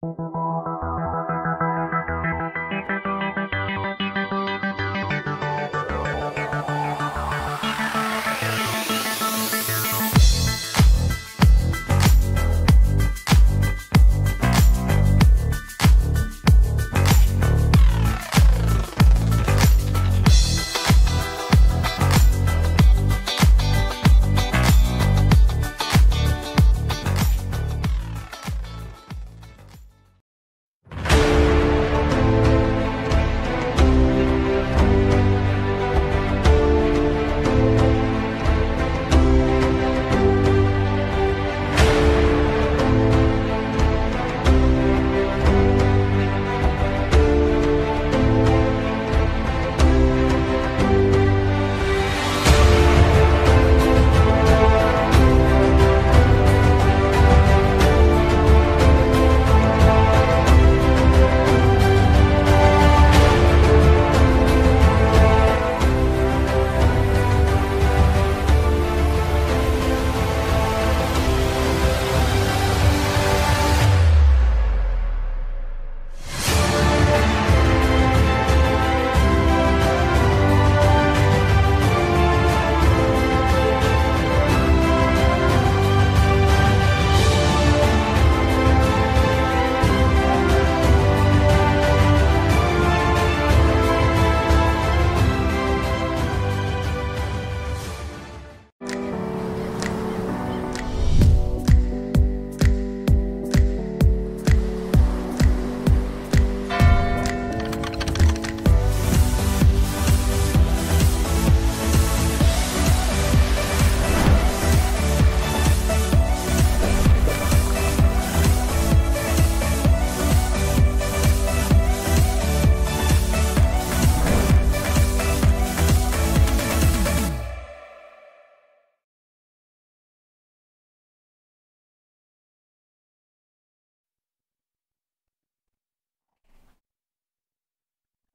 Thank you.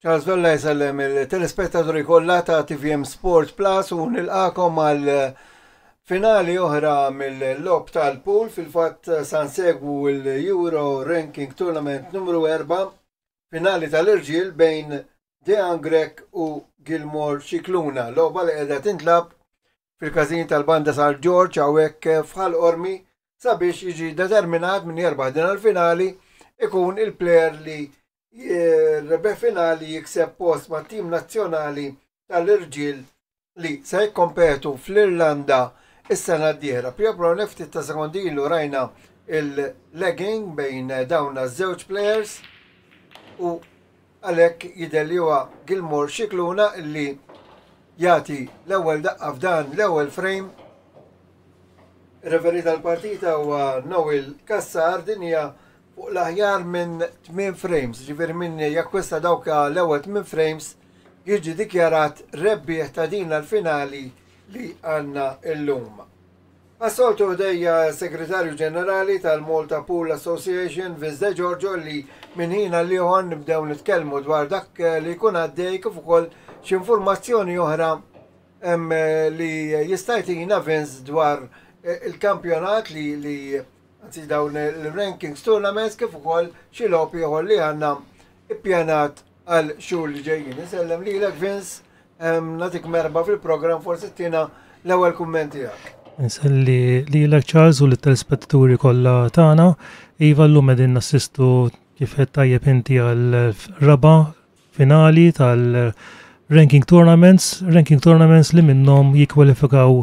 Charles Vella jisallem il-telespettaturi kollha ta' TVM Sport Plus u nilqakom għal finali oħra mill-lob tal-pool fil-fatt segwu l-Euro Ranking Tournament numru 4 finali tal-irġil bejn Dejan Grek u Gilmore Xikluna. Loba li qiegħda tintlab fil-każin tal-banda sar George hawnhekk fħal ormi sabiex jiġi determinat minn jerba' din għal-finali ikun il-plejer li rebeħ finali jikseb post ma' tim nazzjonali tal-irġil li se jikkompetu fl-Irlanda is-sena d-dieħla. Pjopro nefti ta' sekondilu rajna il-legging bejn dawna żewġ players u għalek jidelliwa Gilmore xikluna illi jati l-ewel daqqa f'dan l-ewel frame referi tal-partita huwa Noel Kassar dinja fuq l-aħjar minn 8 frames, ġifieri minn questa dawk l-ewwel 8 frames jiġi dikjarat rebbieħ ta' din l-finali li għanna illum. Assoltu dejja segretarju ġenerali tal-Malta Pool Association Vizde Giorgio li minn li ħon nibdew nitkellmu dwar dak li kun għaddej kif ukoll x'informazzjoni oħra li jistajtina Vinz dwar eh, il-kampjonat li, li għanzi dawn il-rankings tournaments kif ukoll xi logħob ieħor li għandna ippjanat għal xhur li ġejjin. Isellem li lek Vince natik merba fil-programm forsi tina l-ewwel kumment għak. Inselli li l Charles u l-telespettaturi kollha tagħna iva llum qegħdin nassistu kif qed tajjeb inti għal raba finali tal-ranking tournaments, ranking tournaments li minnhom jikkwalifikaw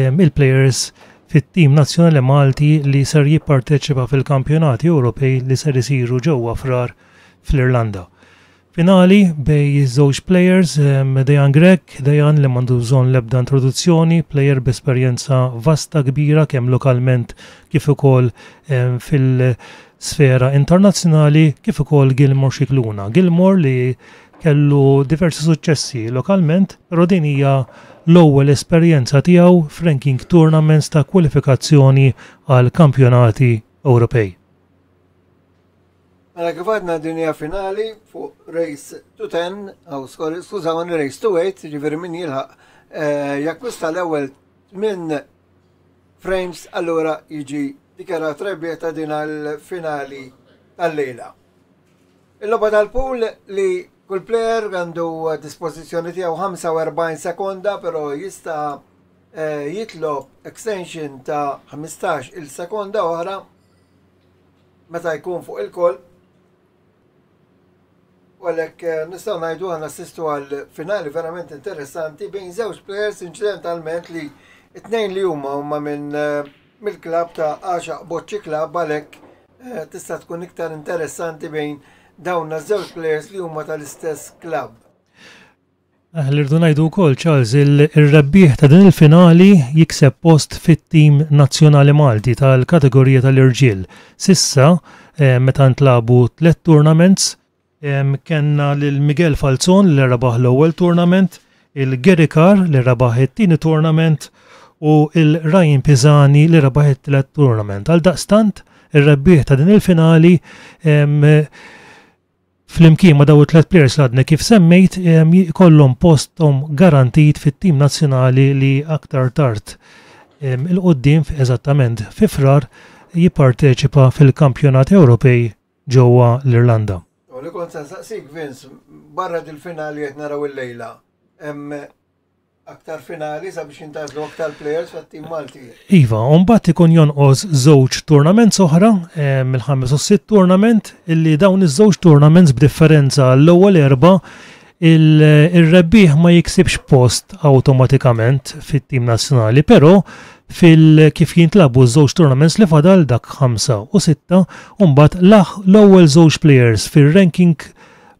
il-players fit-tim nazzjonali Malti li ser jipparteċipa fil-kampjonati Ewropej li ser isiru ġewwa frar fl-Irlanda. Finali bej żewġ players Dejan Grek, Dejan li mandu bżonn lebda introduzzjoni, player b'esperjenza vasta kbira kemm lokalment kif ukoll fil-sfera internazzjonali kif ukoll Gilmor Xikluna. Gilmor li kellu diversi suċċessi lokalment, rodinija hija l-ewwel esperjenza tiegħu franking tournaments ta' kwalifikazzjoni għal kampjonati Ewropej. Mela kif għadna dinja finali fuq race to 10, skorri, skor, għan race to 8, ġiviri min jilħaq, eh, jakwista l-ewel minn frames, allura jiġi dikara trebbija ta' din għal finali tal-lejla. Il-loba tal-pool li Kull player għandu dispożizzjoni tiegħu 45 sekonda, però jista' eh, jitlob extension ta' 15 il-sekonda oħra meta jkun fuq il-koll. Għalek eh, nistaw najdu għan assistu għal finali verament interessanti bejn żewġ players incidentalment li it-nejn li huma huma minn eh, mill-klab ta' għaxa boċċi klab għalek tista' tkun iktar interessanti bejn dawn naż-żewġ players li huma tal-istess klabb. Ah, l-irdu najdu kol, Charles, il rabbiħ ta' din il-finali jikseb post fit-tim nazzjonali Malti tal-kategorija tal-irġiel. Sissa, eh, meta ntlabu tlet tournaments, kenna l-Miguel Falzon li rabaħ l-ewwel tournament, il-Gerikar li rabaħ it-tieni tournament, u il-Rajin Pizani li rabaħ it-tlet tournament. Għal daqstant, ir rabbiħ ta' din il-finali Flimkien ma daw it-tlet players l kif semmejt kollhom postom garantit fit-tim nazzjonali li aktar tard il-qoddim eżattament fi frar jipparteċipa fil-kampjonat Ewropej ġewwa l-Irlanda. U li kont Vince, barra dil-finali qed naraw il-lejla, aktar finali sabiex jintazlu aktar players fat tim Malti. Iva, unbat ikun jonqos żewġ tournament oħra eh, mill-ħames u sitt tournament illi dawn iż-żewġ tournaments b'differenza l-ewwel erba' il-rebbieħ ma jiksibx post automatikament fit-tim nazzjonali, però fil kif jintlabu żewġ tournaments li fadal dak 5 u 6 mbagħad laħ l-ewwel żewġ players fir-ranking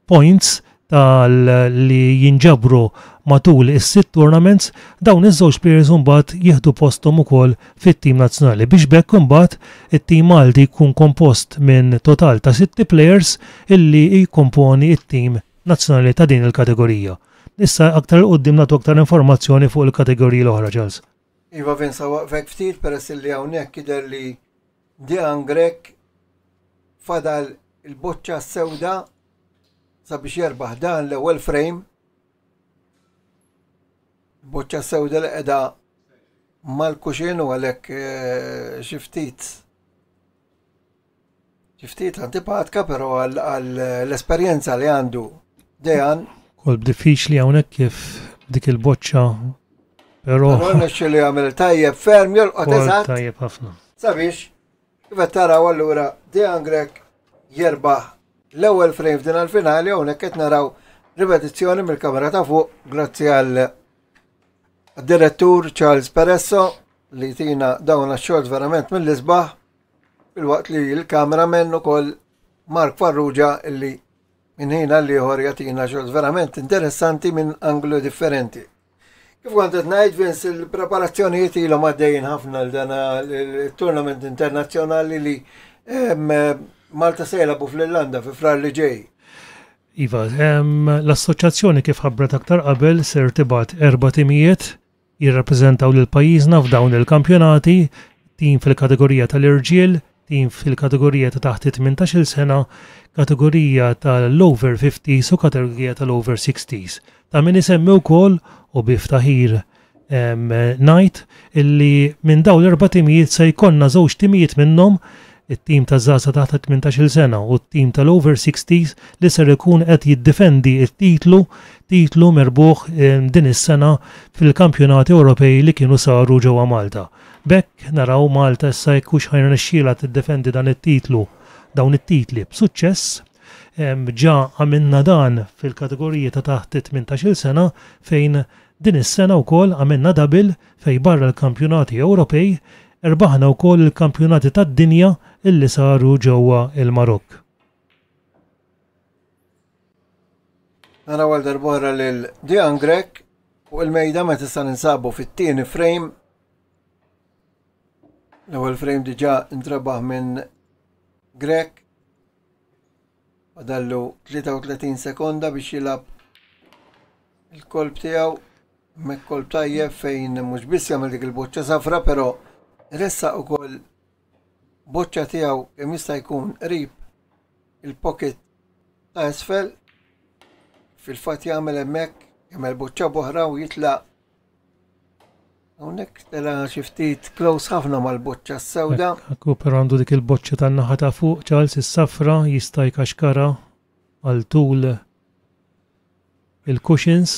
points tal li jinġabru matul is-sitt tournaments dawn iż-żewġ players mbagħad jieħdu postom ukoll fit-tim nazzjonali biex bekk imbagħad it-tim Malti jkun kompost minn total ta' sitti players illi jkomponi it-tim nazzjonali ta' din il-kategorija. Issa aktar qudiem nagħtu aktar informazzjoni fuq il-kategoriji l-oħra ġels. Iva Vinsa waqfek ftit peress li hawnhekk jidher li Dian Grek fadal il-boċċa sewda sabiex jerbaħ dan l-ewwel frame boċċa sewda li qiegħda mal-kuxin u għalhekk eh, xi ftit. antipatka però għall-esperjenza li għandu Dejan. Kol li hawnhekk kif dik il-boċċa Pero. Għonna xilli għamil tajjeb ferm jolqot eżat. Tajjeb ħafna. Sabiex, kifet tara għallura dejan grek jerbaħ l-ewwel frame f'din għal-finali hawnhekk qed naraw ripetizzjoni mill-kamera ta' fuq grazzi għal direttur Charles Peresso li tina dawn għax-xogħol verament mill-isbaħ il-waqt li l-kameramen ukoll Mark Farrugia illi minn ħina li ieħor jagħtina xogħol verament interessanti minn anglu differenti. Kif kont qed ngħid Vince il-preparazzjonijiet ilhom għaddejjin ħafna l-dana l-tournament internazzjonali li Malta se jelabu fl-Irlanda fi frar li ġej. Iva, l-assoċjazzjoni kif ħabbret aktar qabel ser tibat 400 timijiet jirrappreżentaw lil pajjiżna f'dawn il-kampjonati, tim fil-kategorija tal-irġiel, tim fil-kategorija ta' taħt 18 sena, kategorija tal-over 50s u kategorija tal-over 60s. Ta' min isemmi wkoll u biftaħir night illi minn daw l-erba timijiet se jkollna żewġ timijiet minnhom it-tim ta' Zaza taħt 18 sena u t-tim tal-over 60s li ser ikun qed jiddefendi it-titlu titlu merbuħ din is-sena fil-kampjonati Ewropej li kienu saru ġewwa Malta. Bekk naraw Malta issa jkux ħajna nixxiela tiddefendi dan it-titlu dawn it-titli b'suċċess ġa għamilna dan fil-kategoriji ta' taħt 18 sena fejn din is-sena wkoll għamilna dabil fej barra l-kampjonati Ewropej u wkoll il-kampjonati tad-dinja illi saru ġewwa il marok Nara għal darbohra lil Dian Grek u l-mejda ma tista' ninsabu fit-tieni frame. L-ewwel frame diġà intrabaħ minn Grek. Għadallu 33 sekonda biex jilab il-kolb tijaw. mek kolb tajjeb fejn mhux biss jagħmel dik il bocċa safra, però ressa u koll boċċa tijaw kem jista' jkun rib il-pocket ta' isfel fil-fat jagħmel hemmhekk jagħmel boċċa boħra u jitlaq Unnek tela xiftit close ħafna mal-boċċa s-sewda. Cooper għandu dik il-boċċa tan naħa ta' fuq, ċals is-safra jista' jkaxkara għal tul il-cushions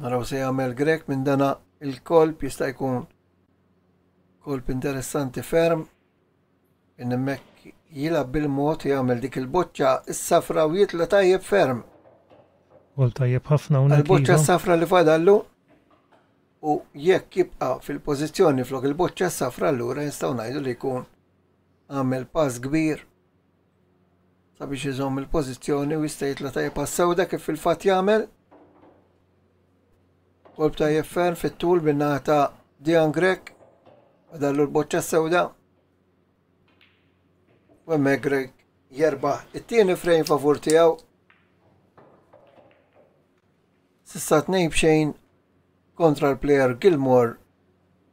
naraw se jagħmel grek minn dana il kolp jista' jkun kolp interessanti ferm in hemmhekk jilab bil-mod jagħmel dik il-boċċa is-safra u jitla tajjeb ferm. Gol tajjeb ħafna u Il-boċċa safra li fadallu u jekk jibqa' fil-pożizzjoni flok il-boċċa safra allura jistaw ngħidu li jkun għamel pass kbir sabiex iżomm il-pożizzjoni u jista' jitla tajjeb għas-sewda kif fil-fatt jagħmel u btajjeb ferm fit-tul bin ta' Dian Grek għadallu dallu l-boċċa sewda. U hemmhekk Grek jerbaħ it-tieni frejn favur tiegħu. Sissa t-nejb xejn kontra l player Gilmore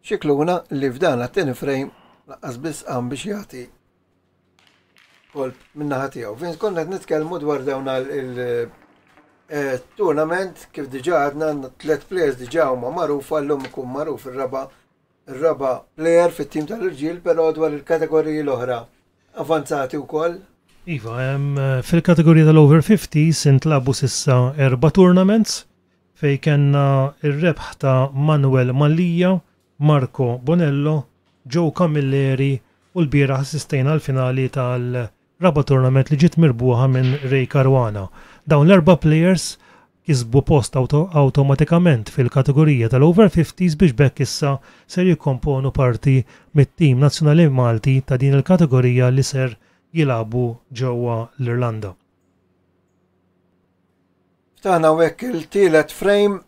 xikluna li f'dan t tieni frejn laqqas biss għam biex jati kolb minna ħatijaw. Vince konna t-nitkelmu dwar dawna il- Eh, tournament kif diġa għadna tlet players diġa huma magħruf għallum ikun magħruf il raba ir-raba player fit-tim tal-irġiel però dwar il-kategoriji l-oħra avanzati wkoll. Iva, fil-kategorija tal-over 50 intlabu sissa erba tournaments fej kena il rebħ ta' Manuel Mallija, Marco Bonello, Joe Camilleri u l-bira assistejna l-finali tal- raba turnament li ġiet mirbuħa minn Ray Karwana. Dawn l-erba players kisbu post automatikament fil-kategorija tal-over 50s biex bekk issa ser jikkomponu parti mit-tim nazzjonali Malti ta' din il-kategorija li ser jilabu ġewwa l-Irlanda. Tana hekk il-tielet frame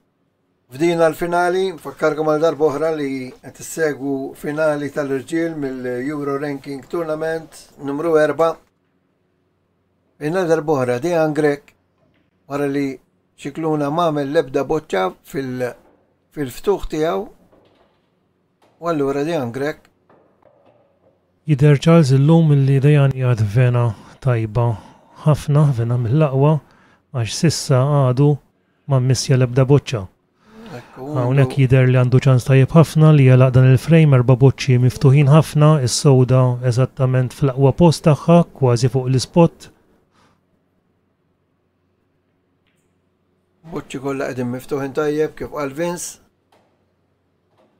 f'dina l-finali, fakkarkom mal darba oħra li qed issegwu finali tal-irġiel mill-Euro Ranking Tournament numru 4 Inna darbohra di għan grek wara li xikluna mamel lebda boċċa fil-ftuħ tijaw u għallura di għan grek. Jider Charles illum li dajan jgħad vena tajba ħafna vena mill-laqwa għax sissa għadu ma' missja lebda boċċa. Għawnek jider li għandu ċans tajib ħafna li jalaq dan il-frame erba boċċi miftuħin ħafna, is-sowda eżattament fl-aqwa post tagħha, kważi fuq l-spot, Buċċi kollha qegħdin miftuħin tajjeb kif qal Vince.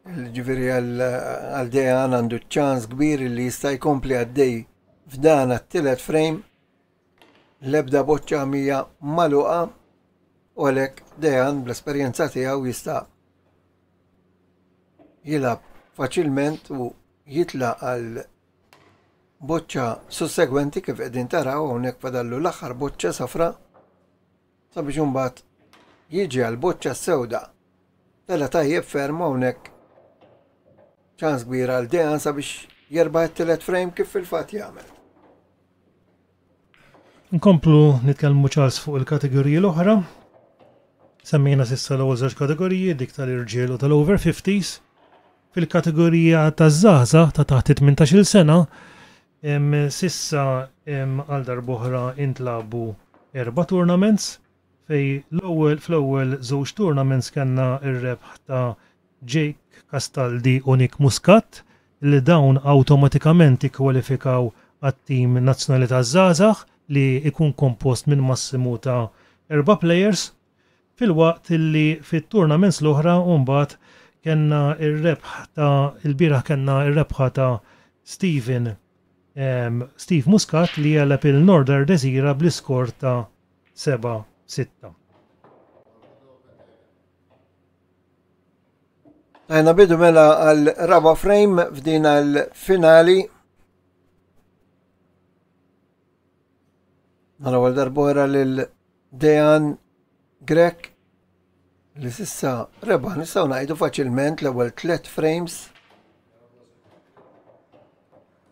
Il-ġiviri għal Dejan għandu ċans kbir li jista' jkompli għaddej f'dan għat-tielet frame l-ebda boċċa mija maluqa u għalhekk Dejan bl-esperjenza tiegħu jista' jilab faċilment u jitla għal boċċa sussegwenti kif qegħdin taraw hawnhekk fadallu l-aħħar boċċa safra sabiex imbagħad jiġi għal boċċa sewda. Tella tajjeb ferm hawnhekk. ċans kbir għal dejan sabiex jerba' t tielet frame kif fil-fatt jagħmel. Nkomplu nitkellmu ċars fuq il-kategoriji l-oħra. Semmina sissa l-ewwel żewġ kategoriji dik tal-irġiel u tal-over 50s. Fil-kategorija taż-żaża ta' taħt 18-il sena, sissa għal darboħra intlabu erba' tournaments fej l-ewwel fl-ewwel żewġ tournaments kellna ir-rebħ ta' Jake Castaldi u Nick Muscat li dawn awtomatikament ikkwalifikaw għat-tim nazzjonali ta' żgħażagħ li ikun kompost minn massimu ta' erba players fil-waqt li fit-tournaments l-oħra mbagħad kellna ir-rebħ ta' il-bieraħ kellna ir-rebħa ta' Steven um, Steve Muscat li għalab il-Norder Desira bl-iskor ta' 7 sitta. Għajna bidu mela għal raba frame f'din għal finali. Għana għal darbora l-Dejan Grek li sissa reba nissa najdu faċilment l għal tlet frames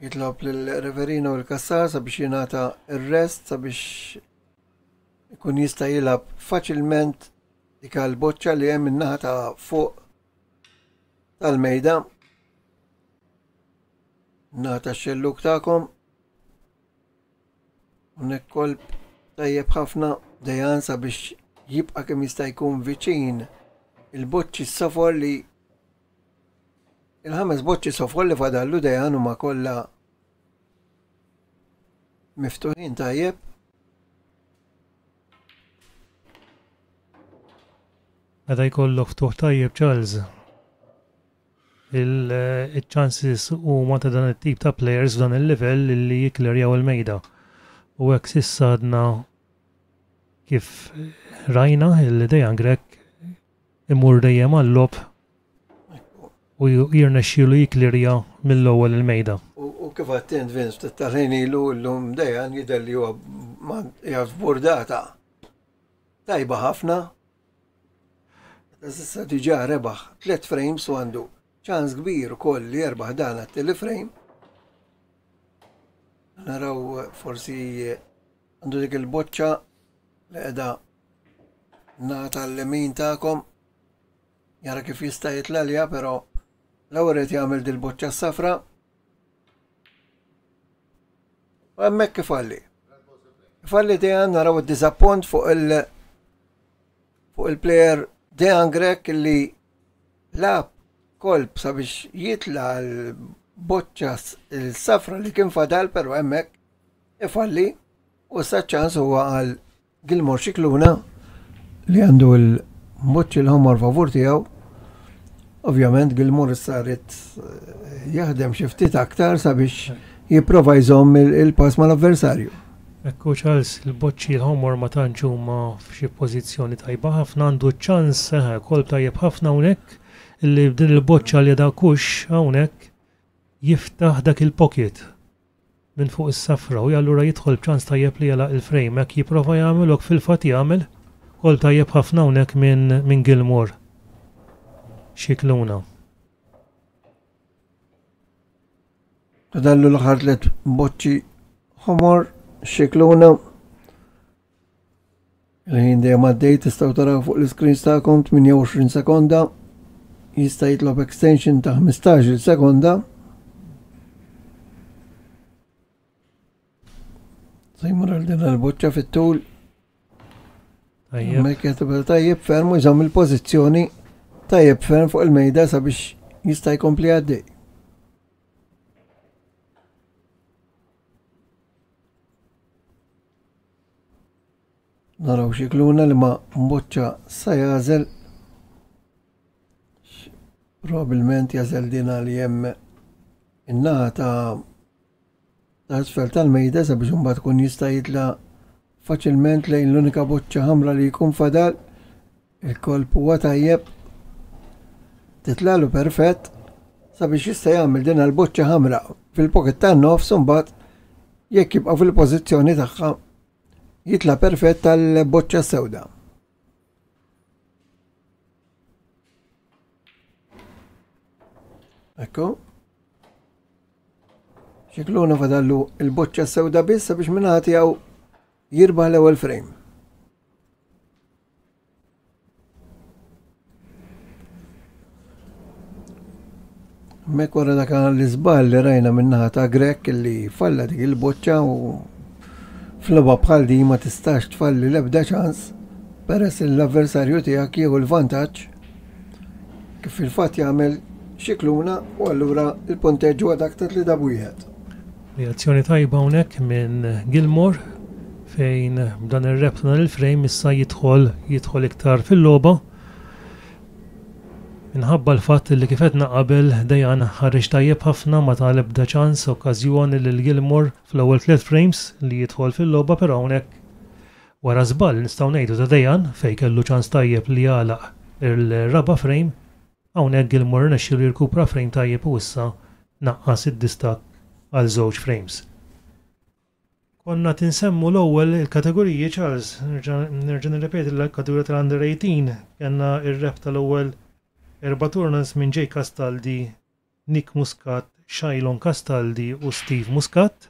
jitlob l-Reverino l-Kassar sabiex jinata il-rest sabiex ikun jista' jilab faċilment dik boċċa li hemm in-naħa ta' fuq tal-mejda naħa ta' xelluk tagħkom unnek kolb tajjeb ħafna dejjan sabiex jibqa' kemm jista' jkun viċin il-boċċi s-safor li il-ħames boċċi s sofor li il ħames boċċi s sofor li fadallu dejjan huma kollha miftuħin tajjeb Meta jkollok ftuħ tajjeb Charles, eh, il-chances u ta' dan it-tip ta' players dan il-level li jaw il-mejda. U għek sissa għadna kif rajna il-Dejan Grek imur dejjem għallop lob u jirna xilu jaw mill lowel il-mejda. U kif għattin Vince, ta' tal-ħini l-lum dejjan jidher li burdata. Tajba ħafna, Issa diġa rebaħ 3 frames u għandu ċans kbir u koll li jerbaħ dan għat-teleframe. Naraw forsi għandu dik il-boċċa li għeda nata l-lemin ta'kom. Jara kif jista' jitlalja, pero l-għoret jgħamil dil-boċċa safra. U għemmek kifalli. Kifalli di għan naraw il-dizappont fuq il- fuq il-player Dejan Grek li lab kolb sabiex jitla l-boċċas il-safra li kien fadal pero emmek falli u saċċans huwa għal Gilmore Xikluna li għandu l-boċċi l homor favur tijaw Ovvjament s saret eh, jaħdem xiftit aktar sabiex jiprofa il-pass mal-avversarju. Ekku Charles, il bocċi l-homor ma tantx huma f'xi pożizzjoni tajba ħafna għandu ċans eh, kol tajjeb ħafna hawnhekk li b'din il-boċċa li da kux hawnhekk jiftaħ dak il-pocket minn fuq is-safra u allura jidħol ċans tajjeb li jala il-frame jekk jipprova jagħmelok fil-fatt jagħmel kol tajjeb ħafna hawnhekk minn min Gilmore. Xikluna. Tadallu l-ħarlet bocċi homor xikluna il-ħin dejjem għaddej tistgħu taraw fuq l-iskrin stakom 28 sekonda jista' jitlob extension ta' 15 sekonda. Sejmur għal din l-boċċa fit-tul. Mek jatibel tajjeb ferm u jżamm il-pożizzjoni tajjeb ferm fuq il-mejda sabiex jista' jkompli għaddej. naraw xikluna li ma mboċċa sa jażel probabilment jażel dina li jem innaħa ta' ta' tal-mejda sabiex imbagħad tkun jista' jitla faċilment lejn l-unika boċċa ħamra li jkun fadal il kolpu huwa tajjeb titlalu perfett sabiex jista' jagħmel din l bocċa ħamra fil-pocket tan-nofs imbagħad jekk jibqa' fil-pożizzjoni tagħha jitla perfett tal-boċċa sewda. Ekku. Xikluna fadallu il-boċċa sewda biss biex minnati għaw jirbaħ l ewwel frame. Mek wara dak l-izbal li rajna minnaħa ta' Grek li falla dik il-boċċa u Floba bħal di ma tistax tfalli l-ebda ċans peress l-avversarju tiegħek jieħu l-vantaġġ kif il-fatt jagħmel xikluna u allura il-punteġġ huwa dak li dabu wieħed. Reazzjoni tajba hawnhekk minn Gilmore fejn dan ir rebtna dan il-frame issa jidħol jidħol iktar fil-logħba Minħabba l-fatt li kifetna qabel dejjan ħarriġ tajjeb ħafna ma talib daċans ċans okkażjoni lil gilmur fl-ewwel tliet frames li jidħol fil-logħba per hawnhekk. Wara żball nistgħu ngħidu ta' dejjan fejn kellu ċans tajjeb li jagħlaq il-raba frame hawnhekk Gilmore nexxu jirkupra frame tajjeb u issa naqqas id-distak għal żewġ frames. Konna tinsemmu l-ewwel il-kategoriji Charles, nerġa' nirrepeti l-kategorija tal-under 18 kellna ir-rep tal-ewwel erba turnans minn Jay Castaldi, Nick Muscat, Shailon Castaldi u Steve Muscat.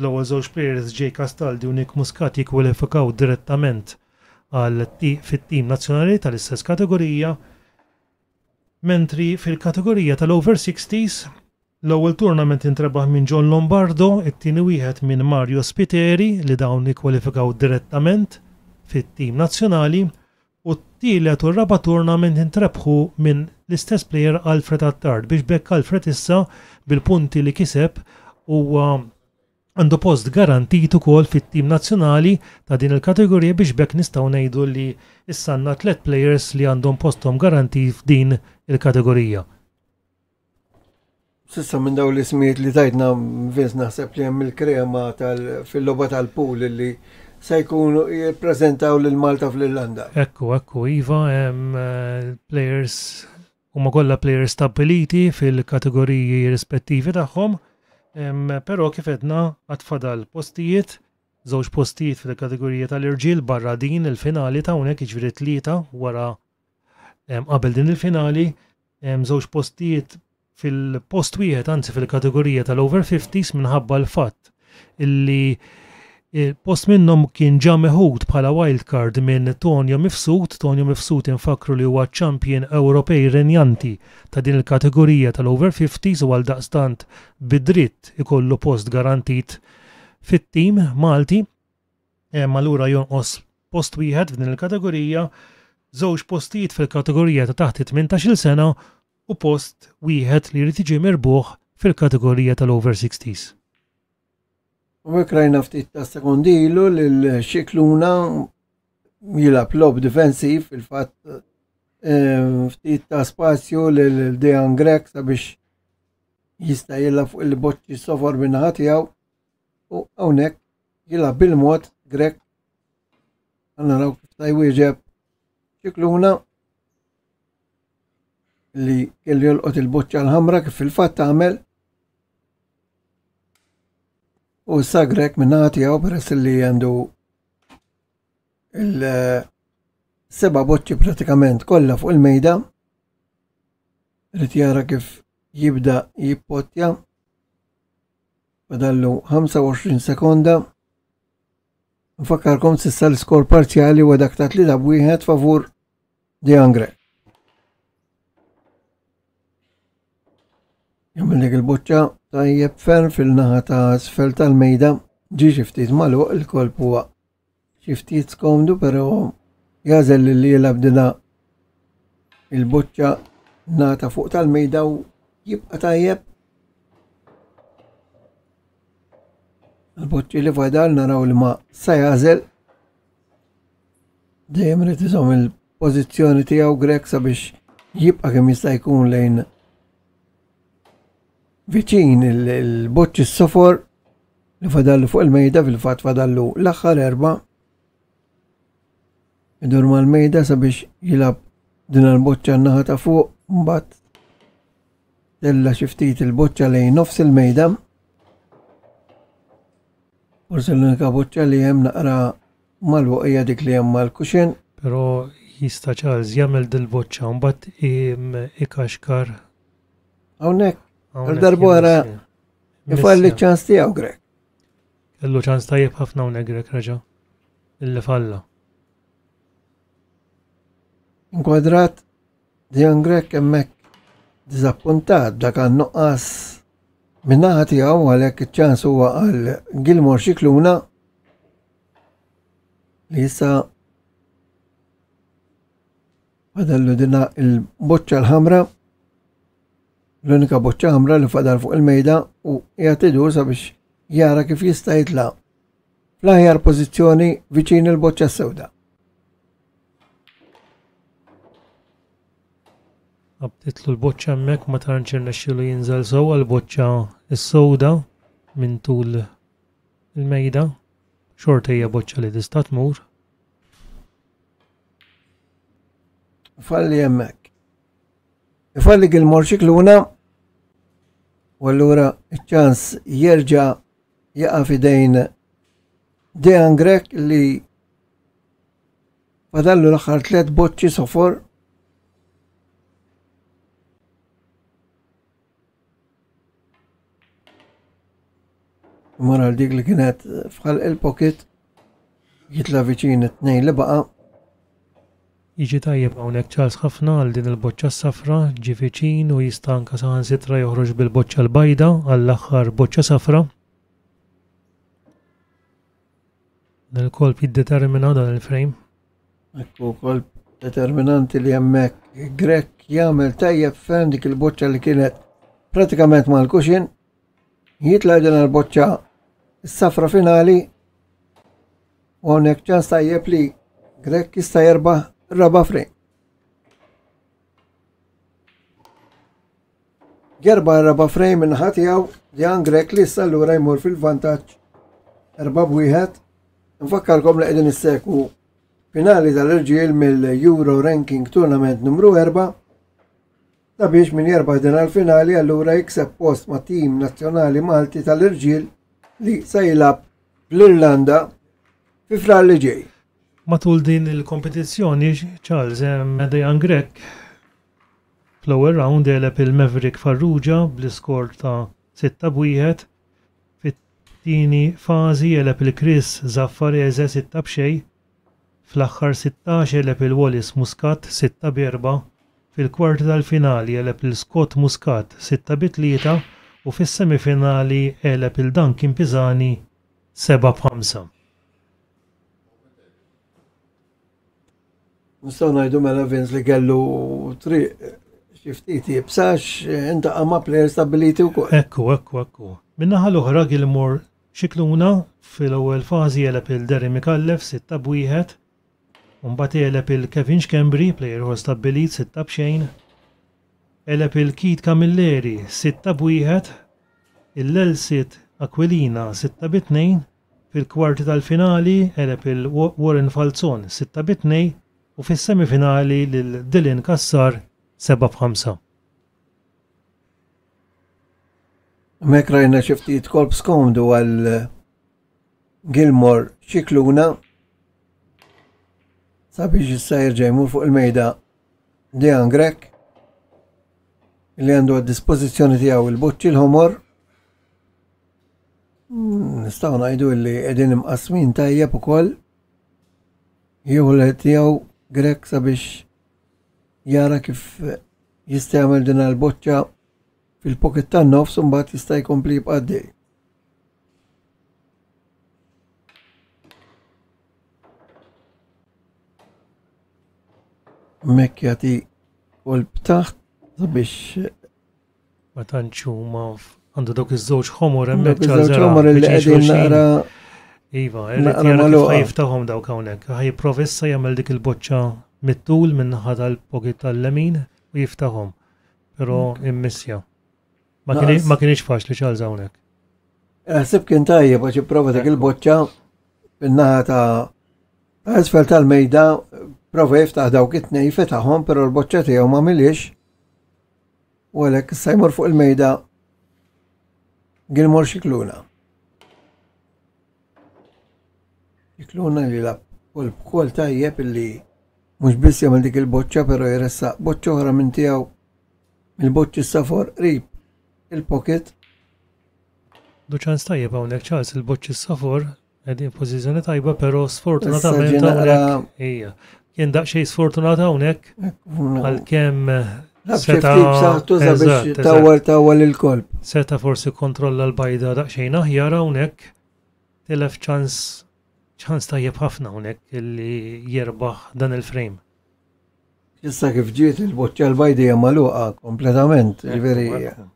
L-ewwel żewġ plejers Jay Castaldi u Nick Muscat jikkwalifikaw direttament għal fit-tim nazzjonali tal-istess kategorija, mentri fil-kategorija tal-over 60s L-ewwel turnament intrebaħ minn John Lombardo, it-tieni wieħed minn Mario Spiteri li dawn ikkwalifikaw direttament fit-tim nazzjonali tielet u raba minn intrebħu minn l-istess plejer Alfred Attard biex bekk Alfred issa bil-punti li kiseb u għandu post garantitu kol fit-tim nazzjonali ta' din il-kategorija biex bekk nistaw nejdu li issanna tlet players li għandhom postom garanti f'din il-kategorija. Sissa minn daw li smiet li tajtna viz naħseb li hemm il-krema tal-fil-loba tal-pool li se jkunu jippreżentaw lil Malta fl-Irlanda. Ekku, ekku, Iva, eh, players huma kollha players stabiliti fil-kategoriji rispettivi tagħhom, però kif edna għatfadal postijiet, żewġ postijiet fil-kategorija tal-irġiel barra din il-finali ta' hawnhekk jiġri tlieta wara qabel din il-finali, żewġ postijiet fil-post wieħed anzi fil-kategorija tal-over 50s minħabba l-fatt illi Post minnhom kien ġa meħud bħala wildcard minn Tonio Mifsud, Tonio Mifsud infakru li huwa champion Ewropej renjanti ta' din il-kategorija tal-over 50s u għal daqstant bidritt ikollu post garantit fit-tim Malti. Malura jonqos post wieħed f'din il-kategorija, żewġ postijiet fil-kategorija ta' taħt 18-il sena u post wieħed li jrid jiġi mirbuħ fil-kategorija tal-over 60s. U għek ftit ta' sekundilu l-xikluna jilab lob defensiv il-fat e, ftit ta' spazju l-Dejan Grek sabiex jista' jilab fuq il-boċċi sofor minnaħat tiegħu u hawnhekk jilab bil-mod Grek għanna raw kif ta' jwieġeb xikluna li kellu jolqot il-boċċa l-ħamra kif il-fatt għamel U sagrek minn għati għaw peress li għandu il-seba eh, boċċi pratikament kollha fuq il-mejda. Rrit jara kif jibda jippotja. Badallu 25 sekonda. Nfakkarkom sissa l-skor parzjali u dak ta' tlita bwieħed favur di Angre. Jammillek il-boċċa tajjeb ferm fil-naħa ta' sfel tal-mejda ġi xiftit maluq il kolpuwa huwa. Xiftit skomdu pero jażel li l-abdina il-buċċa nata fuq tal-mejda u jibqa tajjeb. Il-buċċi li fadal naraw li ma sa jażel dejjem rrid il-pożizzjoni tiegħu Grek sabiex jibqa' kemm jista' jkun lejn Viċin il-boċ s-sofor li fadallu fuq il-mejda fil-fat fadallu l-axħar erba. Idur ma l-mejda sabiex jilab din l-boċċa naħa ta' fuq mbagħad tella xiftit il-boċċa lejn nofs il-mejda. Forse l-unika boċċa li hemm naqra mal-boqija dik li hemm mal-kuxen. Però jista' Charles jagħmel dil-boċċa mbagħad ikaxkar. Hawnhekk Darbora, jifalli ċans tijaw grek. Illu ċans tajib ħafna unek grek raġa. Illi falla. Inkwadrat, dijan grek emmek dizappuntat dak għan nuqqas minnaħat tijaw għalek ċans huwa għal Gilmor xikluna li jissa għadallu dina il-boċċa l-ħamra l-unika boċċa ħamra li fadal fuq il-mejda u jgħatidu sabiex jara kif jista' jitla fl-aħjar pożizzjoni viċin il-boċċa sewda. Abtitlu l-boċċa hemmhekk ma taranċir xilu jinżel sewwa l-boċċa s-sewda minn tul il-mejda xorta hija boċċa li tista' tmur. Falli hemmhekk. morċik l morċikluna U allura ċans jerġa jaqa fidejn Dejan Grek li fadallu l-axar tlet boċċi sofor Mara dik li kienet fħal il-pocket jitla viċin it tnejn li baqa' Iġi tajjeb għonek ċals ħafna għal din il-boċċa safra ġifiċin u jista' anke sitra joħroġ bil-boċċa l-bajda għall-aħħar boċċa safra. Nel-kolp kolb jiddetermina dan il-frame. Ekku kolp determinanti li jemmek Grek jagħmel tajjeb fenn dik il-boċċa li kienet pratikament mal-kuxin jitla' din il-boċċa safra finali u hawnhekk ċans tajjeb li Grek jista' jerba' raba frame. Gerba raba frame minħat jaw Jan Grek li s-sallura jmur fil-vantaċ. Erba bwiħat, nfakkarkom li għedin s-seku finali tal-irġiel mill-Euro Ranking Tournament numru 4 sabiex minn jerba' din għal-finali allura jikseb post ma' tim nazzjonali Malti tal-irġiel li se jilab l-Irlanda fi Fral li ġej matul din il-kompetizzjoni Charles Medejan Grek fl-ewwel round eleb il-Maverick Farrugia bl-iskor ta' 6 bwieħed fit-tieni fażi eleb il-Chris Zaffarese 6 b'xej fl-aħħar 16 eleb il-Wallis Muscat 6 bjerba, fil-kwarti tal-finali eleb il-Scott Muscat 6 b'tlieta u fis-semifinali għelep il-Duncan Pisani 7 b'ħamsa. Nistaw najdu mela Vins li kellu tri xiftiti b'sax inta għama player stabiliti u kol. Ekku, ekku, ekku. Minnaħa l-oħra Gilmur xikluna fil-ewwel fażi jeleb il-Derry Mikallef sitta bwieħed, mbagħad jeleb il-Kevin Xkembri plejer ħor stabbilit sitta b'xejn, jeleb il-Kit Kamilleri sitta bwieħed, il-Lelsit Aquilina sitta bitnejn, fil-kwarti tal-finali jeleb il-Warren Falzon sitta bitnejn, u fis-semifinali lil Dillin Kassar 7 5 Mek rajna xiftit kolb skomdu għal Gilmore xikluna sabiex jissajr ġejmur fuq il-mejda Dejan Grek li għandu għad-dispozizjoni tijaw il-buċċi l-homor hmm, nistaw najdu li għedin imqasmin tajjeb u koll jieħu tijaw Grek sabiex jara kif jista' jagħmel din għall-boċċa fil-pocket tan-nofs jistaj mbagħad jista' jkompli jibqa' Mek jagħti u l-btaħt sabiex ma tantx huma għandu dok iż-żewġ homor hemmhekk ċażara. Żewġ ħomor li qegħdin naqra Iva, jiftaħom daw kawnek, Għaj provessa jagħmel dik il-boċċa mit-tul minnaħa tal-pogit tal-lemin u jiftaħom, pero immissja. Ma faċ faċli xal zawnek. Għasib kien tajja għax prova dik il-boċċa minnaħa ta' għazfel tal-mejda prova jiftaħ daw kitni jiftaħom pero l-boċċa tiegħu ma milix. U għalek, sajmur fuq il-mejda, għilmur xikluna. Ikluna li la kolb kol tajjeb li mux biss jagħmel dik il-boċċa pero jressa boċċa oħra minn tiegħu mill-boċċi safor rib il-pocket. Duċan stajjeb għonek ċans il-boċċi safor għedin pozizjoni tajba pero sfortunatament hawnhekk hija. Jien daqsxejn sfortunata hawnhekk għalkemm eh, Seta tuża biex il-kolb. Seta forsi kontrolla l-bajda daqsxejn aħjar hawnhekk tilef ċans ċans tajjeb ħafna hawnhekk li jerbaħ dan il-frame. Issa kif ġiet il bocċa l-bajdi jamaluqa kompletament, il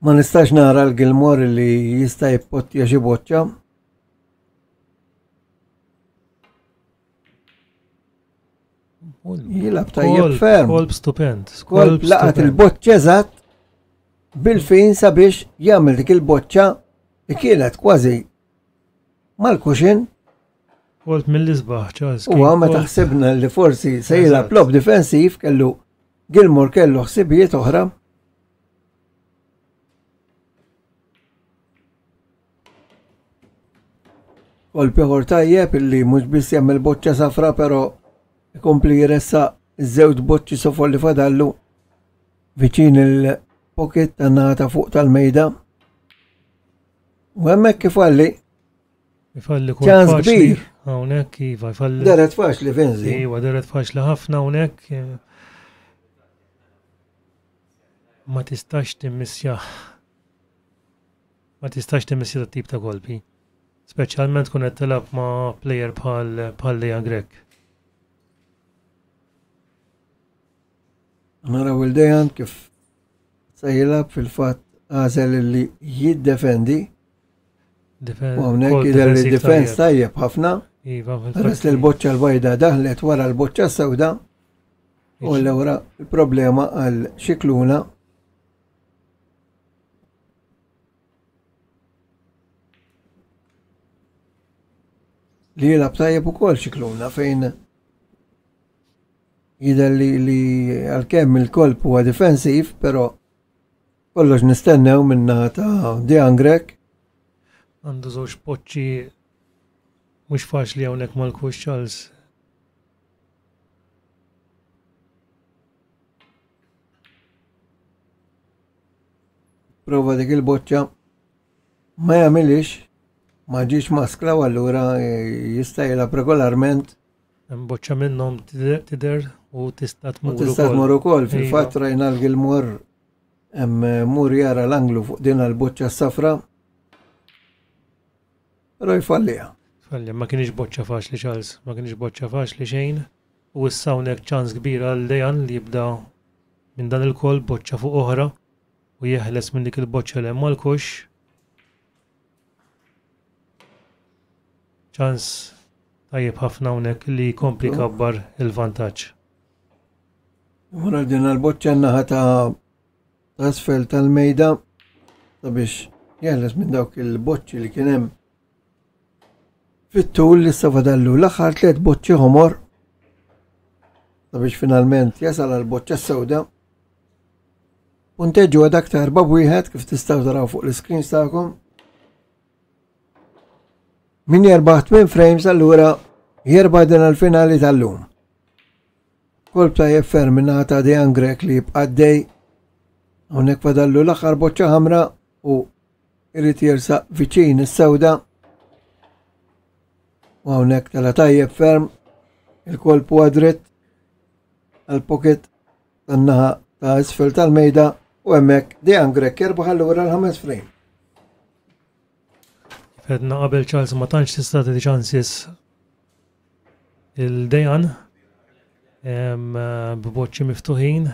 Ma nistax nara l gilmor li jista' jippottja xi bocċa. Jilab tajjeb ferm. Kolb stupend. Kolb laqat il bocċa eżatt bil-fin sabiex jagħmel dik il bocċa li kienet kważi mal-kuxin Għolt mill izbaħ ċaż. U għamma taħsebna li forsi sejla plop defensiv kellu gilmur kellu ħsibijiet oħra. U l-pjħor tajjeb illi mux biss jagħmel boċċa safra pero ikompli jiressa żewġ boċċi sofol li fadallu viċin il-pocket tannata fuq tal-mejda. U hemmhekk kif għalli Ifalli kun ċans kbir. Hawnhekk iva jfalli. Daret faċli Vinzi. Iva faċ li ħafna għawnek. Ma tistax timmissja. Ma tistax timmissja tat tip ta' kolbi. Specialment kun qed tilab ma' player bħal bħal Lejan Grek. Nara Wildejan kif sejlab fil fat għazel li jiddefendi defendi U għonek il-defens tajjeb ħafna. Iva, Rest il-boċċa l-bajda daħlet wara l-boċċa sawda U l-ewra il-problema għal xikluna. Li jilab tajjeb u kol xikluna fejn jider li għal-kem il kolpu għad defensiv, pero kollox nistennew minna ta' Dian Grek għandu zoċ poċċi mux faċ li hawnhekk mal-Kux ċals. Prova dik il-boċċa ma jamilix ma ġiex maskla allura jista' jilab regolarment. Boċċa minnhom tidher u tista' tmur. Tista' tmur kol, iva. fil-fatt rajna l-Gilmor mur jara l-anglu fuq din l-boċċa safra roj fallija. Fallija, ma kienx boċċa faċli Charles, ma kienx boċċa faċli xejn, u s-sawnek ċans kbira għal-dejan li jibda minn dan il-kol boċċa fuq oħra u jeħles minn dik il-boċċa li emma l-kux. ċans tajjeb ħafna unek li kompli kabbar il-vantaċ. Mura din l-boċċa naħa ta' tal-mejda sabiex jeħles minn dawk il-boċċi li kienem Fit-tul li s-savadallu l-axar tlet boċċi ħomor sabiex finalment jasal għal boċċa s-sewda. Unteġu għadak ta' erba wieħed kif tistaw taraw fuq l-screen stakom. Min jerbaħ min frames allura jerbaħ din għal-finali tal-lum. Kolb ta' jeffer minna ta' Dejan Grek li bqaddej Unek fadallu l-axar boċċa ħamra u irrit jersa viċin is sawda u għawnek tala tajjeb ferm il-kolpu għadrit għal poket tan ta' isfil tal-mejda u emmek Dejan Grek jirbaħ għallura l-ħames frame. Fedna għabel Charles ma tantx tista' tagħti ċansis il-Dejan b b'boċċi miftuħin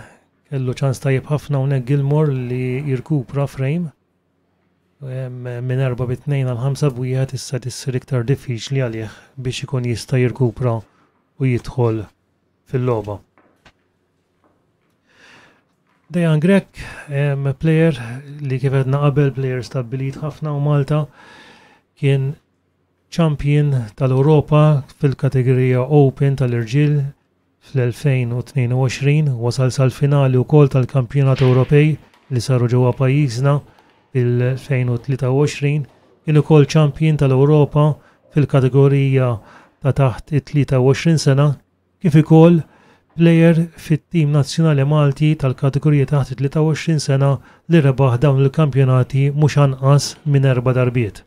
kellu ċans tajjeb ħafna hawnhekk Gilmore li jirkupra frame minn erba bit-tnejn għal ħamsa bwijat issa tissir iktar diffiċli għalih biex ikun jista' jirkupra u jidħol fil-logħba. Dejan Grek, player li kif qabel player stabilit ħafna u Malta kien champion tal-Europa fil-kategorija Open tal-Irġil fl-2022 wasal sal-finali wkoll tal-Kampjonat Ewropej li saru ġewwa pajjiżna fil-2023 kien ukoll ċampjin tal-Ewropa fil-kategorija ta' taħt it-23 sena kif ukoll plejer fit-tim nazzjonali Malti tal-kategorija taħt 23 sena li rebaħ dawn il-kampjonati mhux anqas minn erba' darbiet.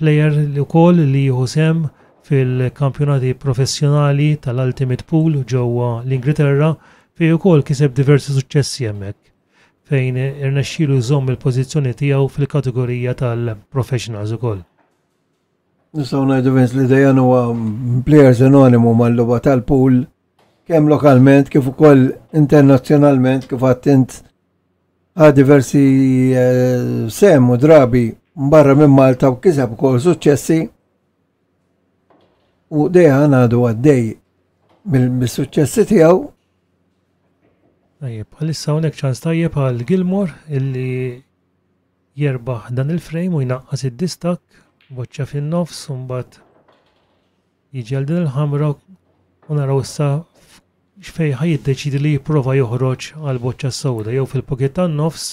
Plejer li wkoll li jieħu sem fil-kampjonati professjonali tal-Ultimate Pool ġewwa l-Ingilterra fejn ukoll kiseb diversi suċċessi hemmhekk fejn irnexxielu jżomm il-pożizzjoni tiegħu fil-kategorija tal-professionals ukoll. Nistgħu ngħidu Vince li dejjan huwa plejers anonimu mal-logħba tal-pool kemm lokalment kif ukoll internazzjonalment kif għattint għad diversi eh, sem u drabi barra minn Malta u kiseb ukoll suċċessi u dejjan għadu għaddej bil-suċċessi tiegħu Tajjeb, għalissa unek ċans tajjeb għal Gilmore illi jerbaħ dan il-frame u jnaqqas id-distak, boċċa fin-nofs, bat jiġi għal din il-ħamra u naraw issa xfej ħajiddeċidi li jipprova joħroġ għal boċċa s s-sawda, jew fil-pocket tan-nofs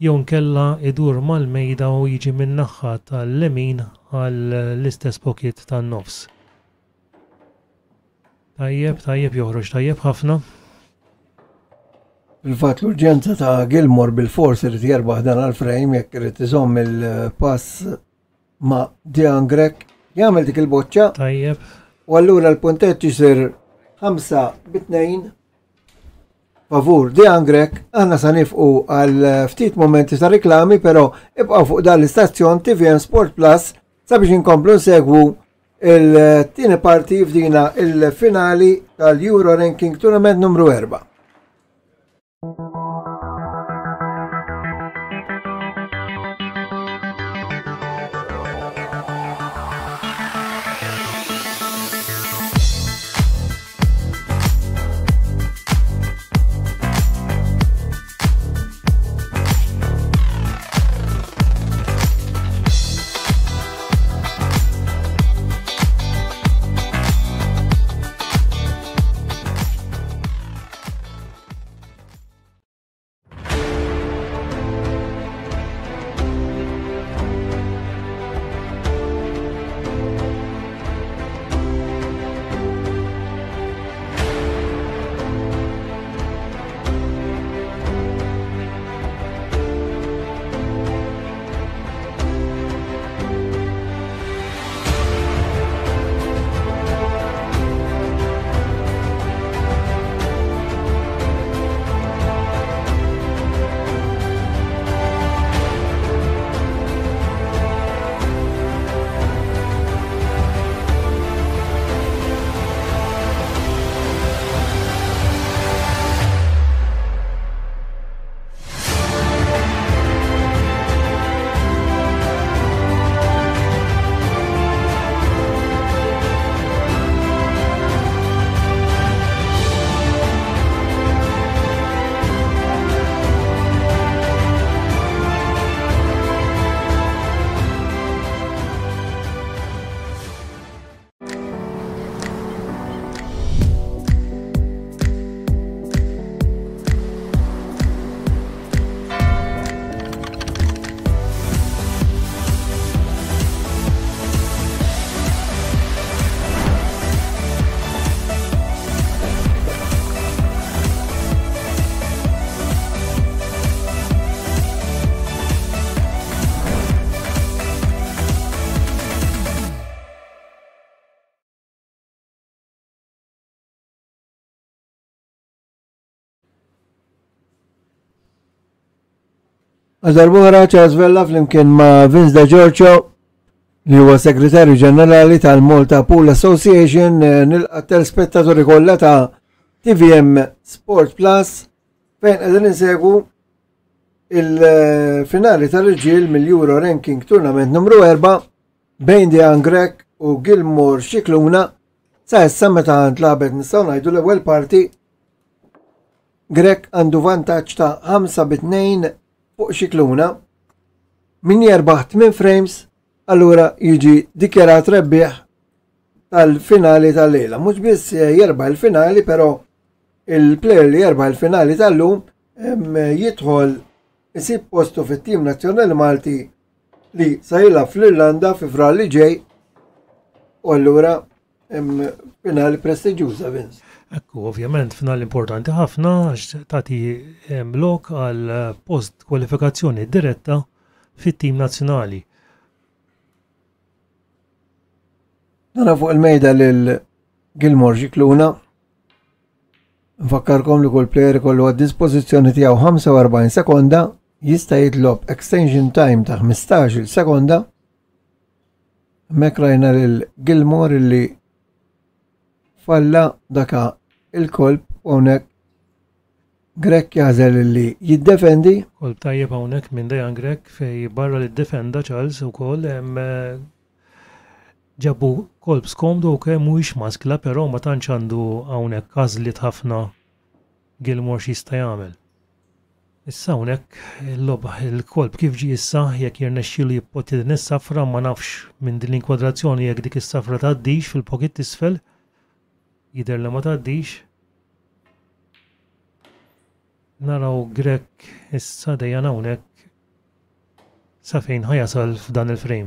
jew nkella idur mal-mejda u jiġi min-naħħa tal-lemin għal l-istess pocket tan-nofs. Tajjeb, tajjeb joħroġ tajjeb ħafna. Il-fat l-urġenza ta' Gilmore bil forsi rrit jerbaħ dan għal frame jekk rrit iżomm il-pass ma' Dian Grek jgħamil dik il-boċċa. Tajjeb. U allura l-puntet jisir 5 bit-2 favur Dejan Grek aħna sa nifqu għal ftit momenti ta' riklami però ibqa' fuq dan l-istazzjon TVM Sport Plus sabiex inkomplu segwu il-tieni parti f'dina il-finali tal-Euro Ranking Tournament numru 4. Għadarbuħra ċaż Vella flimkien ma' Vince da Giorgio li huwa segretarju ġenerali tal-Malta Pool Association eh, nil-qattel spettaturi kollha ta' TVM Sport Plus fejn qegħdin insegu il-finali tal-irġiel mill-Euro Ranking Tournament numru 4 bejn Dian Grek u Gilmore Xikluna sa' issa meta ntlabet nistgħu ngħidu l-ewwel parti Grek għandu vantaġġ ta' 5 bit 2 fuq xikluna Min jerbaħ 8 frames, allura jiġi dikjarat rebbieħ tal-finali tal-lejla. Mhux biss eh, jerba' il-finali, però il-plejer li jerba' il-finali tal-lum jidħol isib postu fit-tim nazzjonali Malti li sajla fl-Irlanda fi frar li ġej u allura finali prestiġjuża Vince. Ekku, ovvjament, f'na l-importanti ħafna għax tati eh, lok għal eh, post kwalifikazzjoni diretta fit-tim nazzjonali. Nara fuq il-mejda lil Gilmore ġikluna. Nfakkarkom li kull plejer kollu għad dispożizzjoni tiegħu 45 sekonda jista' jitlob extension time ta' 15 sekonda. mekrajna rajna lil Gilmore li falla daka il-kolb hawnhekk Grek jazel li jiddefendi. Kolb tajjeb hawnhekk minn dajan Grek fej barra li ddefenda Charles ukoll hemm eh, ġabu kolb skomdu u kemm mhuwiex maskla però ma tantx għandu hawnhekk għażliet ħafna Gilmore xista jagħmel. Issa hawnhekk il lobba il-kolb kif ġi issa jekk jirnexxielu jippoti din is-safra ma nafx minn din l-inkwadrazzjoni jekk dik is-safra tgħaddix fil-pokit isfel jider li ma taddix. Naraw grek issa dejjan hawnhekk sa fejn ħajasal f'dan il frejm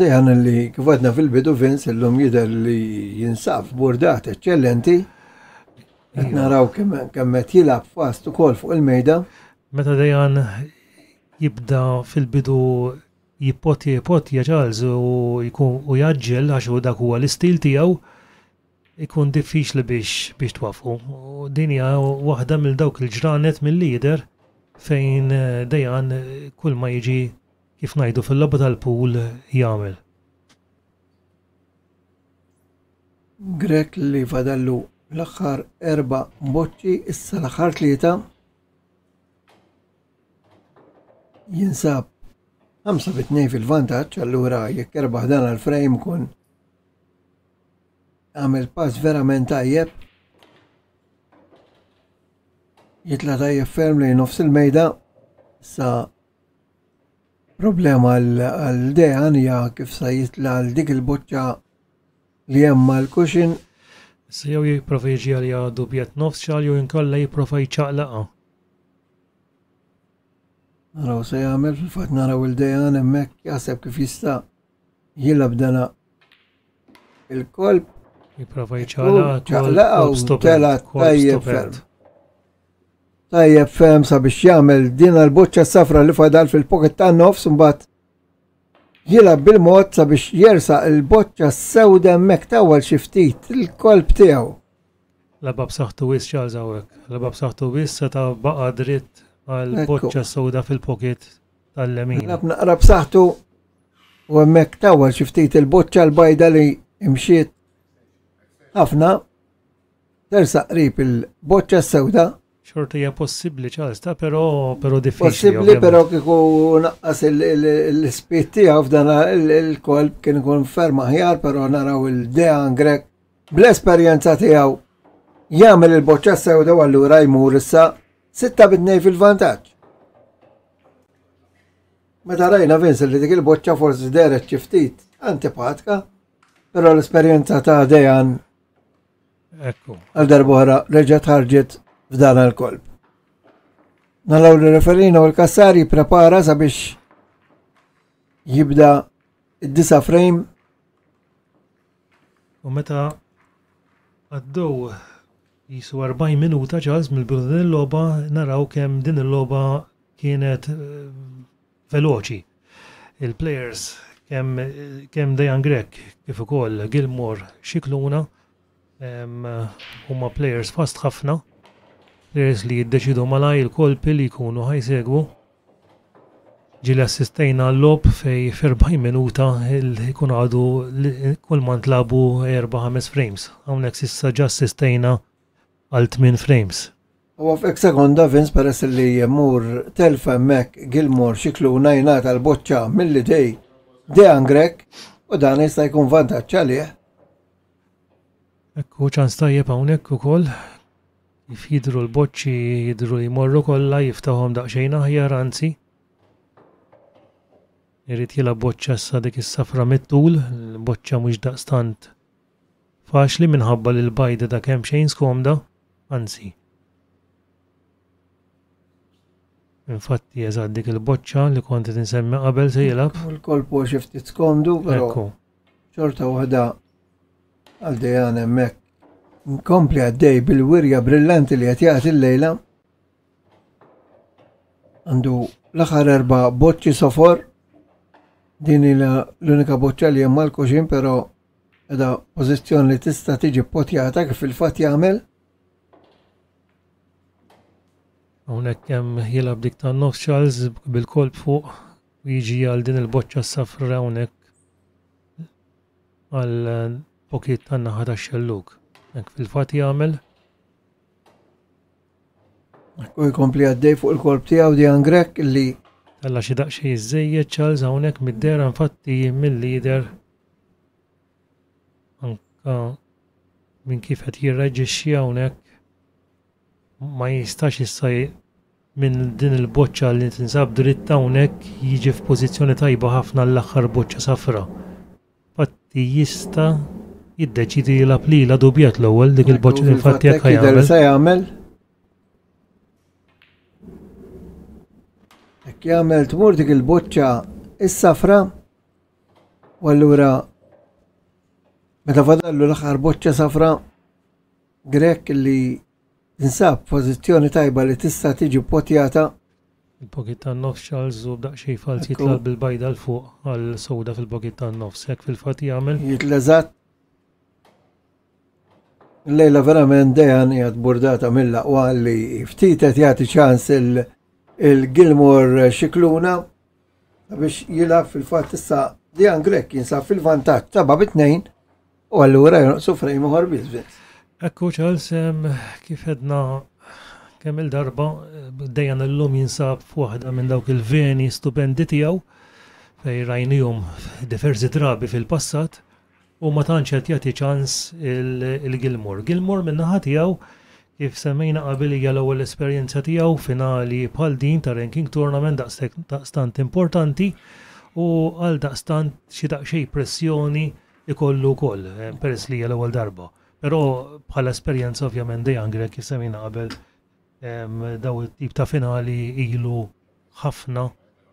Dejjan li kifadna fil-bidu Vince illum jider li jinsaf bordat eccellenti. Iva. Naraw kemm qed jilab fast ukoll fuq il-mejda. Meta dejjan jibda fil-bidu jippoti jippot jaġalż u u jaġġel għax u dak huwa l-istil tiegħu ikun diffiċli biex biex twafqu. U dinja waħda mill dawk il-ġranet mill-lider fejn eh, dejjan kull ma jiġi kif najdu fil logħba tal-pool jagħmel. Grek li fadallu l-axħar erba boċċi, issa l-axħar tlieta jinsab Għamsa bitnej fil-vantaċ, allura jekk erbaħ dan għal-frame kun għamil pass verament tajjeb. Jitla tajjeb ferm li nofs il-mejda sa problema għal-dejan ja kif sa jitla għal dik il-boċċa li jemma l-kuxin. Se jew jiprofa għal għalja bjett nofs xal jow jinkolla jiprofa jċaqlaqa. Naraw se jagħmel fil-fatt naraw il dejan hemmhekk jaseb kif jista' jilab dana il-kolb. Jiprofa jċala. Ċaqlaq u tela tajjeb ferm. Tajjeb ferm sabiex jagħmel din l bocċa safra li fadal fil-pocket ta' nofs m'bat jilab bil-mod sabiex jersaq il-boċċa sewda ta' tawal xiftit il-kolb tiegħu. Labab saħtu wis ċalżawek, labab saħtu wis ta' baqa dritt għal boċċa soda fil-pocket tal-lemin. Naqra b'saħħtu u għemmek tawa xiftit il bocċa l-bajda li imxiet ħafna tersa qrib il-boċċa sewda. Xorta hija possibbli ċalsta, però pero diffiċli. Possibbli però kieku naqqas l spitti tiegħu f'dan il-kolb kien kun ferm aħjar, però naraw il-dean grek bl-esperjenza tiegħu jgħamil il s sewda u allura jmur issa Sitta bidnej fil-vantaġġ. Meta rajna Vince li dik il-boċċa forsi deret ċiftit antipatka, però l-esperjenza ta' Dejan għal darbohra reġgħet ħarġet f'dan l kolb Nallaw li referina u l-kassari prepara sabiex jibda id-disa frame. U meta għaddu Jisu 40 minuta ġaz mill bruna din il-loba naraw kemm din il-loba kienet eh, veloċi. Il-players kemm kem Dejan Grek kif ukoll Gilmore xikluna huma players fast ħafna players li jiddeċidu malaj il-kolpi li jkunu ħajsegwu ġili assistejna l-lob fej 40 minuta il-kun għadu kull man labu 4-5 frames. Għawnek sissa ġa assistejna għal 8 frames. U għafek sekonda Vins peress li jemur telfa mek Gilmore xiklu najna tal-boċċa mill-idej Dejan Grek u dan jista' jkun vantaġġ għalih. Ekku ċans tajjeb hawnhekk ukoll kif jidru l-boċċi jidru jmorru kollha jiftaħom daqsxejn aħjar anzi. Irrid jilha boċċa sa dik is-safra mit-tul, l-boċċa mhux daqstant faċli minħabba l-bajda da kemm xejn skomda anzi. Infatti jazad dik il-boċċa li konti tinsemmi qabel se jilab. Il-kolpu xifti skomdu, pero ċorta wahda għal-dejan emmek. Nkompli għaddej bil-wirja brillanti li għatijat il-lejla. Għandu l-axar erba boċċi sofor. Din l-unika boċċa li jemmal kuxin, pero edha pozizjon li tista tiġi potjata kif il-fat jagħmel. Unek jem jilab dik ta' Nof bil-kolb fuq jiġi għal din il-boċċa safra unek għal eh, pokiet tan-naħa xelluk. Nek fil fati għamil? U jkompli għaddej fuq il-kolb ti għaw di għangrek li Talla xi daqsxejn jizzeje Charles hawnhekk mid-dera infatti mill-lider anka minn kif jirreġi xie hawnhekk ma jistax issa minn din il-boċċa li tinsab dritt hawnhekk jiġi f'pożizzjoni tajba ħafna l-aħħar boċċa safra. Fatti jista' jiddeċidi l li la dubjat l-ewwel dik il-boċċa li infatti jekk ħajjamel. jagħmel? Jekk jagħmel tmur dik il-boċċa is-safra u allura meta fadallu l-aħħar boċċa safra Grek li nsab pożizzjoni tajba li tista' tiġi potjata. Il-bogit tan nofs ċalżu b'daqxej falz jitlal bil-bajda l-fuq għal sowda fil-bogit tan nofs, jekk fil-fat jagħmel. Jitleżat. Lejla verament dejan jgħad burdata mill-laqwa li ftitet jagħti ċans il gilmur xikluna biex jilab fil-fat issa Dejan Grek jinsab fil-vantaġġ ta' bit nejn u għallura jgħu frejmu ħorbiż biss. Ekku ċalsem kif edna kemm il-darba dejjan illum jinsab f'waħda minn dawk il-veni stupendi tiegħu fej rajnijum diversi drabi fil-passat u ma tantx qed jagħti ċans il Gilmur gilmur minn naħa tiegħu kif semmejna qabel hija l-ewwel esperjenza tiegħu finali bħal din ta' ranking tournament daqstant importanti u għal daqstant xi daqsxejn pressjoni ikollu wkoll eh, peress li hija l-ewwel darba. Pero bħala esperjenza ovvjament dejjan grek jisemina qabel daw tip ta' finali ilu ħafna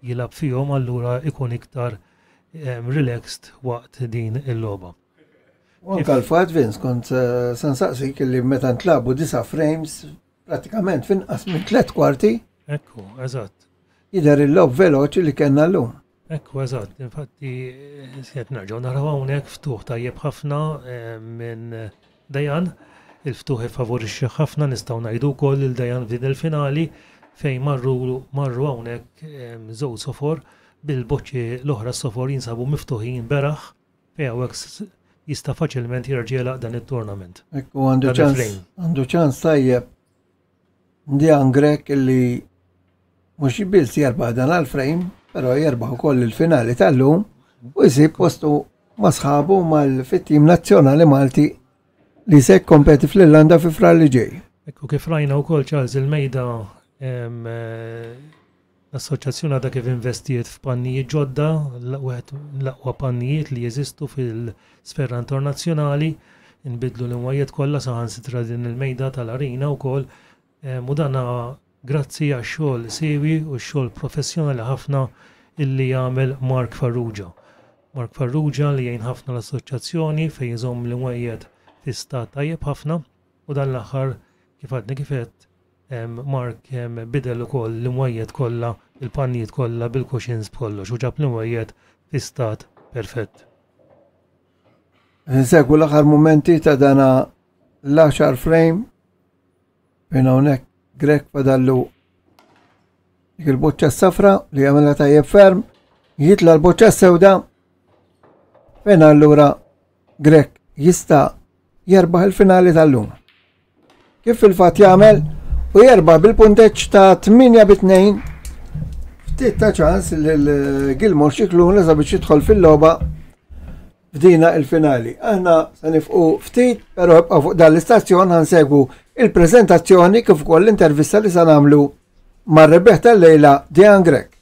jilab fihom allura ikun iktar relaxed waqt din il-logħba. Anka l-fat vins kont eh, sensaqsi li meta ntlabu disa frames pratikament fin minn tlet kwarti. Ekku, eżatt. Jider il-lob veloċi li kena l-lum. Ekku, eżatt. Infatti, eh, jett nerġaw naraw hawnhekk ftuħ tajjeb ħafna eh, minn Dajan, il-ftuħi favorixxi ħafna nistgħu ngħidu wkoll il dajan f'din il-finali fejn marru marru hawnhekk żew sofor bil-boċċi l-oħra sofor jinsabu miftuħin beraħ fejn hawnhekk jista' faċilment jirġiela dan it tournament U għandu ċans għandu ċans tajjeb Dian Grek li mhux jibbils jerbaħ dan għal-frame, però jerbaħ ukoll il-finali tal-lum u jsib postu ma' sħabu mal-fit-tim nazzjonali Malti li se kompeti fl-Irlanda fi Fralli li ġej. Ekku kif rajna u kol Charles il-Mejda eh, l-assoċjazzjoni għadha kif investijiet f'pannijiet ġodda, l-aqwa pannijiet li jeżistu fil sfera internazzjonali, nbidlu l-imwajiet kollha saħan sitra din il-mejda tal-arina u kol, u danna grazzi għax xogħol sewi u xogħol professjonali ħafna illi jagħmel Mark Farrugia. Mark Farrugia li jgħin ħafna l-assoċjazzjoni fejn jżomm l-imwajiet tista' tajjeb ħafna u dan l-aħħar kif għadni kifet Mark bidel ukoll l-imwejjed kollha il panijiet kollha bil-kuxins b'kollox xuġab l-imwejjed istat perfett. Nsegwu l-aħħar momenti ta' dana l-axar frame minna hawnhekk Grek fadallu il-boċċa safra li għamela tajjeb ferm, jitla l-boċċa sewda fejn allura Grek jista' jerbaħ il-finali tal-lum. Kif il-fat jagħmel u jerbaħ bil-punteċ ta' 8 bit 2 ftit ta' ċans l-Gilmore xiklun eża biex jidħol fil-logħba fdina il-finali. Aħna se nifqu ftit, però jibqa' fuq dan l-istazzjon ħansegwu il-preżentazzjoni kif ukoll l-intervista li se nagħmlu mar-rebeħ tal-lejla Dian Grek.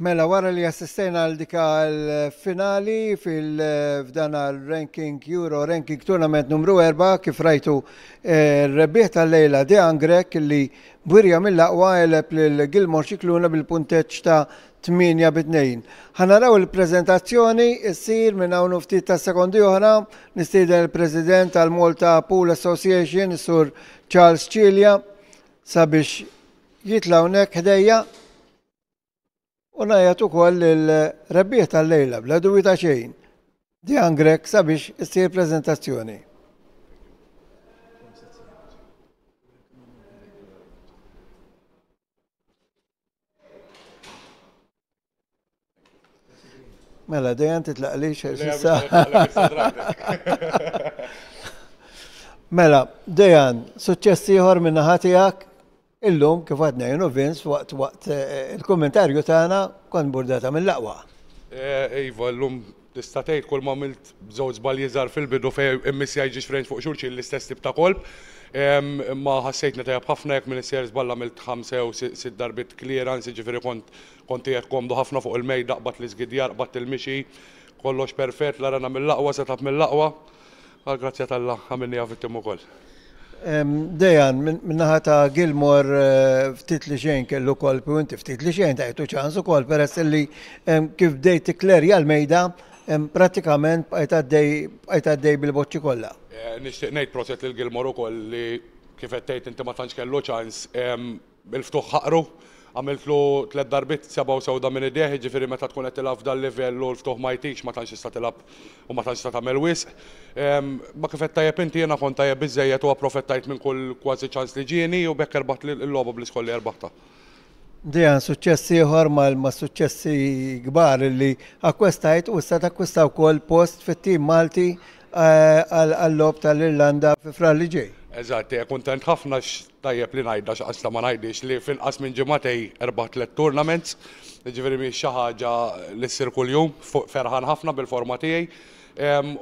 Mela, wara li assistejna għal dika l-finali fil-fdan ranking Euro Ranking Tournament numru 4 kif rajtu eh, rebbieħ tal-lejla di Angrek li burja mill-aqwa eleb l-Gilmor xikluna bil-punteċ ta' 8 bit 2. Ħanaraw il-prezentazzjoni s-sir minn hawn ftit ta' sekondi oħra nistieden il-President tal-Malta Pool Association, Sur Charles Cilia, sabiex jitlawnek ħdejja U najat ukoll il-rebbieħ tal-lejla bla duwi ta' xejn. Dian Grek sabiex issir prezentazzjoni. Mela, dejjem titlaqli xerxissa. Mela, Dejan, suċċess ieħor minna għak, Illum kif għadna jenu Vince waqt waqt eh, eh, il-kommentarju tagħna kon burdata mill-laqwa. Eh, iva, illum tista' tgħid kull ma milt żewġ balji fil-bidu fejn immissja jiġi xfrenġ fuq xulxin l-istess tip ta' kolb. Ma ħassejt netajab ħafna jekk minn s sejr żballa milt ħamsa u sitt darbit kliran, ġifieri kont kont jek komdu ħafna fuq il-mejda qbad l-iżgidjar, qbad il-mixi, kollox perfett, l-arana mill-laqwa, setab mill-laqwa. Għal grazzja tal-la, għamilni għafittim u koll. Dejan, minnaħa ta' Gilmore eh, ftit li xejn kellu kol punti, ftit li xejn tajtu ċansu kol peress li kif dej tiklerja jal mejda pratikament bqajt dej bil-boċċi kollha. Eh, nixtieq ngħid proċett lil Gilmore ukoll li kif qed tgħid inti ma tantx kellu ċans bil ftuħ ħaqru għamiltlu tlet darbit u sewda minn id-deħi, ġifiri meta tkun qed tilab dal livell u l-ftuħ ma jtix ma tantx tista' tilab u ma tantx tista' tagħmel wisq. Ma kif qed tajjeb inti jiena kont tajjeb biżejjed u approfettajt minn kull kważi ċans li ġieni u bekk erbaħt l-logħba bl-iskolli erbaħta. Dijan, suċessi ieħor ma suċessi kbar li akkwestajt u s-sat akkwistaw kol post fit-tim Malti eh, għall-lob tal-Irlanda fi frar li ġej. Eżatt, kontent ħafna x tajjeb li ngħidha għasta ma ngħidix li fil-qas minn ġematej erba' 3 tournaments, ġifieri mhi xi ħaġa li kull kuljum, ferħan ħafna bil-forma tiegħi.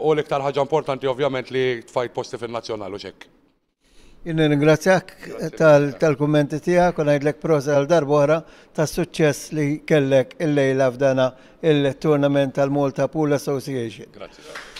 U l-iktar ħaġa importanti ovvjament li tfajt posti fil-nazzjonal u xekk. Inni ringrazzjak tal-kommenti tijak, u għajdlek proza għal-darbora ta' suċċess li kellek il-lejla f'dana il-tournament tal-Malta Pool Association. Grazie.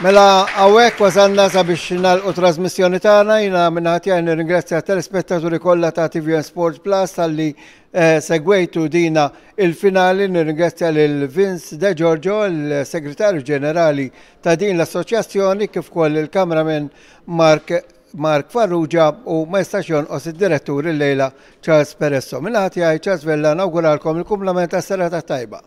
Mela, għawek wasanna sabiex nalqu trasmissjoni tagħna jina minnaħat jgħin ringrazzja telespettaturi kollha ta' TVN Sport Plus għalli eh, segwejtu dina il-finali nirringrazzja l Vince De Giorgio, il-segretarju ġenerali ta' din l-assoċjazzjoni kif koll il-kameramen Mark Mark Farrugia u maestaxjon os id-direttur il-lejla Charles Peresso. Minnaħat jgħin Charles Vella nawguralkom il-kumplament tas-serata tajba.